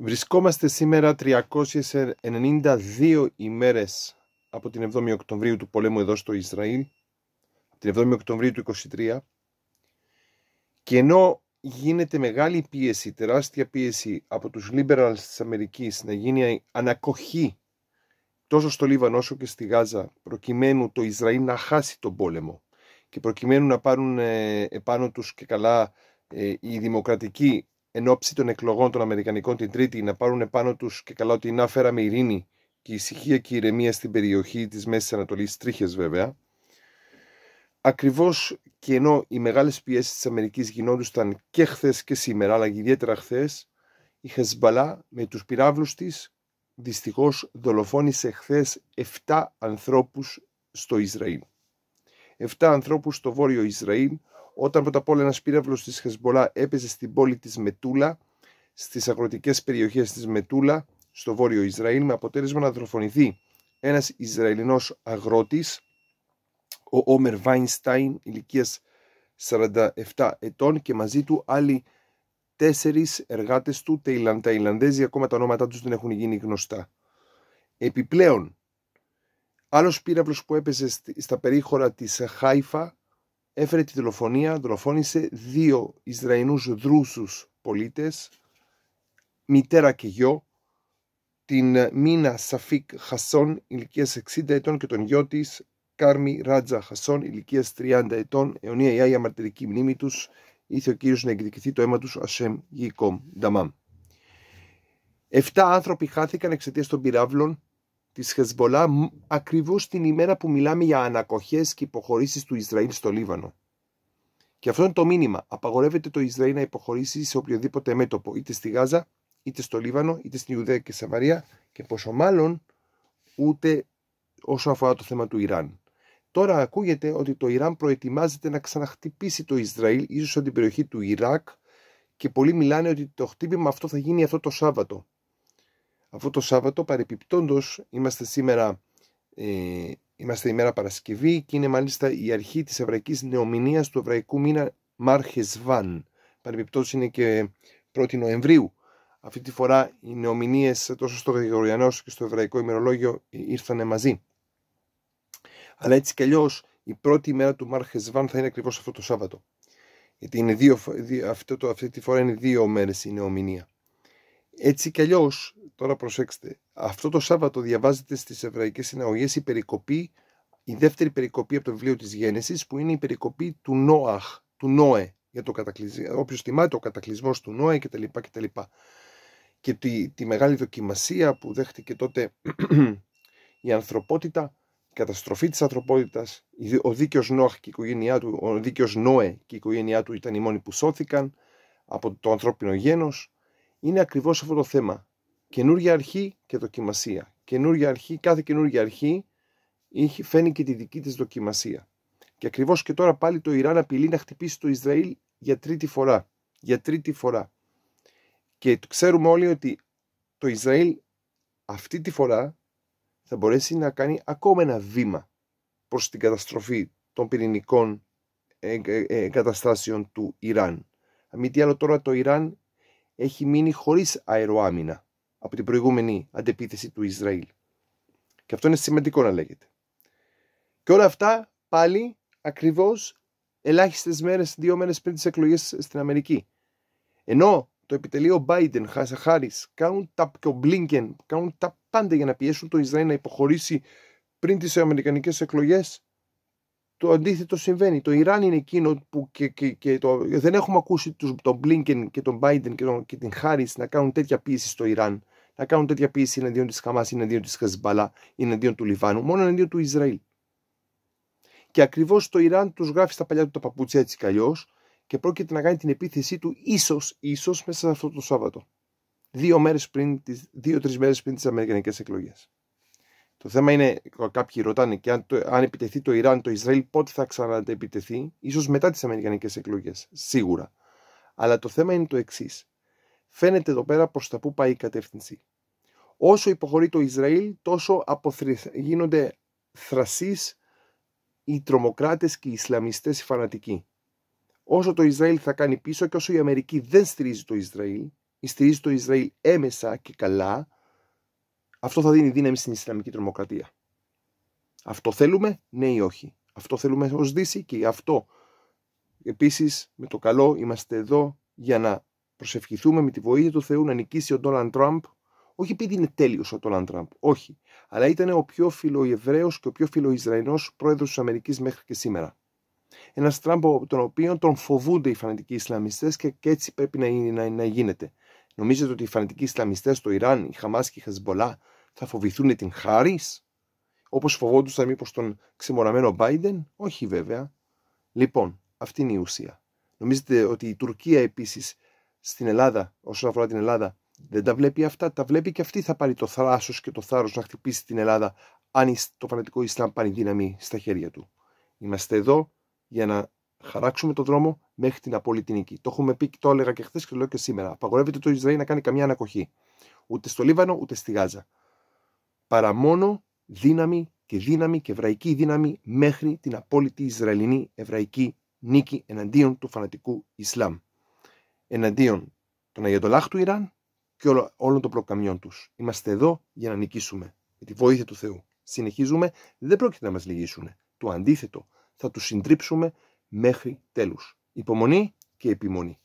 Βρισκόμαστε σήμερα 392 ημέρες από την 7η Οκτωβρίου του πολέμου εδώ στο Ισραήλ, την 7η Οκτωβρίου του 23, και ενώ γίνεται μεγάλη πίεση, τεράστια πίεση από τους liberals της Αμερικής να γίνει ανακοχή τόσο στο Λίβανο όσο και στη Γάζα προκειμένου το Ισραήλ να χάσει τον πόλεμο και προκειμένου να πάρουν ε, επάνω τους και καλά η ε, δημοκρατική εν ώψη των εκλογών των Αμερικανικών την Τρίτη να πάρουν επάνω τους και καλά ότι να φέραμε ειρήνη και ησυχία και ηρεμία στην περιοχή της Μέσης Ανατολής, τρίχες βέβαια. Ακριβώς και ενώ οι μεγάλες πιέσεις της Αμερικής γινόντουσαν και χθες και σήμερα, αλλά και ιδιαίτερα χθες, η Χεσμπαλά με τους πυράβλους της δυστυχώς δολοφόνησε χθες 7 ανθρώπους στο Ισραήλ. 7 ανθρώπους στο βόρειο Ισραήλ, όταν πρώτα απ' όλα ένας πύραυλος της Χεσμολά έπεσε στην πόλη της Μετούλα, στις αγροτικές περιοχές της Μετούλα, στο βόρειο Ισραήλ, με αποτέλεσμα να δροφονηθεί ένας Ισραηλινός αγρότης, ο Όμερ Βάινστάιν, ηλικίας 47 ετών, και μαζί του άλλοι τέσσερις εργάτες του, Ταϊλανδέζοι, ακόμα τα ονόματά τους δεν έχουν γίνει γνωστά. Επιπλέον, άλλος πύραυλος που έπεσε στα περίχωρα της Χάιφα, έφερε τη δολοφονία, δολοφόνησε δύο Ισραηνούς δρούσους πολίτες, μητέρα και γιο, την Μίνα Σαφίκ Χασόν, ηλικίας 60 ετών και τον γιο της Κάρμι Ράτζα Χασόν, ηλικίας 30 ετών, αιωνία η Άγια Μαρτυρική μνήμη τους. ήθε ο κύριος να εκδικηθεί το αίμα τους Ασέμ Γικόμ Νταμάμ. Εφτά άνθρωποι χάθηκαν εξαιτίας των πυράβλων της Χεσμολά ακριβώς την ημέρα που μιλάμε για ανακοχές και υποχωρήσεις του Ισραήλ στο Λίβανο. Και αυτό είναι το μήνυμα. Απαγορεύεται το Ισραήλ να υποχωρήσει σε οποιοδήποτε μέτωπο, είτε στη Γάζα, είτε στο Λίβανο, είτε στην Ιουδαία και Σαμαρία και πόσο μάλλον ούτε όσο αφορά το θέμα του Ιράν. Τώρα ακούγεται ότι το Ιράν προετοιμάζεται να ξαναχτυπήσει το Ισραήλ, ίσως από την περιοχή του Ιράκ και πολλοί μιλάνε ότι το χτύπημα αυτό θα γίνει αυτό το Σάββατο αυτό το Σάββατο παρεπιπτόντως, είμαστε σήμερα ε, είμαστε ημέρα Παρασκευή και είναι μάλιστα η αρχή της εβραϊκής νεομηνίας του εβραϊκού μήνα Μαρχεσβάν παρεπιπτόντως είναι και 1η Νοεμβρίου αυτή τη φορά οι νεομηνίες τόσο στο Γρηγοριανό όσο και στο εβραϊκό ημερολόγιο ε, ήρθαν μαζί αλλά έτσι κι αλλιώς η πρώτη ημέρα του Μαρχεσβάν θα είναι ακριβώς αυτό το Σάββατο γιατί είναι δύο, αυτή τη φορά είναι δύο μέρες η νεομηνία έτσι κι αλλιώς, τώρα προσέξτε, αυτό το Σάββατο διαβάζεται στις Εβραϊκές Συναγωγές η περικοπή, η δεύτερη περικοπή από το βιβλίο της Γένεσης, που είναι η περικοπή του Νόαχ, του Νόε, για το κατακλυσμό. Όποιο θυμάται ο κατακλυσμός του Νόε κτλ. κτλ. Και τη, τη μεγάλη δοκιμασία που δέχτηκε τότε η ανθρωπότητα, η καταστροφή της ανθρωπότητας, ο δίκαιος Νόαχ και η οικογένειά του, ο δίκαιος Νόε και η οικογένειά του ήταν οι μόνοι που σώθηκαν από το ανθρώπινο γένος, είναι ακριβώς αυτό το θέμα. Καινούργια αρχή και δοκιμασία. Καινούργια αρχή, κάθε καινούργια αρχή φαίνει και τη δική της δοκιμασία. Και ακριβώς και τώρα πάλι το Ιράν απειλεί να χτυπήσει το Ισραήλ για τρίτη φορά. Για τρίτη φορά. Και ξέρουμε όλοι ότι το Ισραήλ αυτή τη φορά θα μπορέσει να κάνει ακόμα ένα βήμα προς την καταστροφή των πυρηνικών ε, ε, ε, εγκαταστάσεων του Ιράν. Αν τι άλλο τώρα το Ιράν έχει μείνει χωρίς αεροάμυνα από την προηγούμενη αντεπίθεση του Ισραήλ. Και αυτό είναι σημαντικό να λέγεται. Και όλα αυτά πάλι ακριβώς ελάχιστες μέρες, δύο μέρες πριν τις εκλογές στην Αμερική. Ενώ το επιτελείο Biden, Χάρη, κάνουν τα και ο Blinken, κάνουν τα πάντα για να πιέσουν το Ισραήλ να υποχωρήσει πριν τις αμερικανικές εκλογές το αντίθετο συμβαίνει. Το Ιράν είναι εκείνο που και, και, και το, δεν έχουμε ακούσει τον Μπλίνκεν και τον Biden και, και την Χάρις να κάνουν τέτοια πίεση στο Ιράν. Να κάνουν τέτοια πίεση εναντίον της Χαμάς, εναντίον της Χεσμπαλά, εναντίον του Λιβάνου, μόνο εναντίον του Ισραήλ. Και ακριβώς το Ιράν τους γράφει στα παλιά του τα παπούτσια έτσι κι και πρόκειται να κάνει την επίθεσή του ίσως, ίσως μέσα σε αυτό το Σάββατο. Δύο μέρες πριν, δυο πριν τις Αμερικανικές εκλογές. Το θέμα είναι, κάποιοι ρωτάνε, και αν, επιτεθεί το Ιράν, το Ισραήλ πότε θα ξαναεπιτεθεί, ίσως μετά τις Αμερικανικές εκλογές, σίγουρα. Αλλά το θέμα είναι το εξής. Φαίνεται εδώ πέρα προς τα που πάει η κατεύθυνση. Όσο υποχωρεί το Ισραήλ, τόσο γίνονται θρασείς οι τρομοκράτες και οι Ισλαμιστές οι φανατικοί. Όσο το Ισραήλ θα κάνει πίσω και όσο η Αμερική δεν στηρίζει το Ισραήλ, στηρίζει το Ισραήλ έμεσα και καλά, αυτό θα δίνει δύναμη στην Ισλαμική τρομοκρατία. Αυτό θέλουμε, ναι ή όχι. Αυτό θέλουμε ως Δύση και αυτό επίσης με το καλό είμαστε εδώ για να προσευχηθούμε με τη βοήθεια του Θεού να νικήσει ο Ντόναλντ Τραμπ. Όχι επειδή είναι τέλειος ο Ντόναλντ Τραμπ, όχι. Αλλά ήταν ο πιο φιλοεβραίο και ο πιο φιλοϊσραηλινός πρόεδρος της Αμερικής μέχρι και σήμερα. Ένας Τραμπ τον οποίο τον φοβούνται οι φανατικοί Ισλαμιστές και, έτσι πρέπει να, να, να γίνεται. Νομίζετε ότι οι φανατικοί Ισλαμιστές στο Ιράν, η Χαμάς και η Χεσμολά, θα φοβηθούν την Χάρη, όπως φοβόντουσαν μήπως τον ξεμοραμένο Biden. Όχι βέβαια. Λοιπόν, αυτή είναι η ουσία. Νομίζετε ότι η Τουρκία επίσης στην Ελλάδα, όσον αφορά την Ελλάδα, δεν τα βλέπει αυτά. Τα βλέπει και αυτή θα πάρει το θράσος και το θάρρος να χτυπήσει την Ελλάδα, αν το φανατικό Ισλάμ πάρει δύναμη στα χέρια του. Είμαστε εδώ για να χαράξουμε το δρόμο μέχρι την απόλυτη νίκη. Το έχουμε πει, και το έλεγα και χθες και το λέω και σήμερα. Απαγορεύεται το Ισραήλ να κάνει καμία ανακοχή. Ούτε στο Λίβανο, ούτε στη Γάζα. Παρά μόνο δύναμη και δύναμη και εβραϊκή δύναμη μέχρι την απόλυτη Ισραηλινή εβραϊκή νίκη εναντίον του φανατικού Ισλάμ. Εναντίον των Αγιατολάχ του Ιράν και όλων των προκαμιών τους. Είμαστε εδώ για να νικήσουμε. Με τη βοήθεια του Θεού. Συνεχίζουμε, δεν πρόκειται να μας λυγίσουν. Το αντίθετο, θα τους συντρίψουμε μέχρι τέλους υπομονή και επιμονή.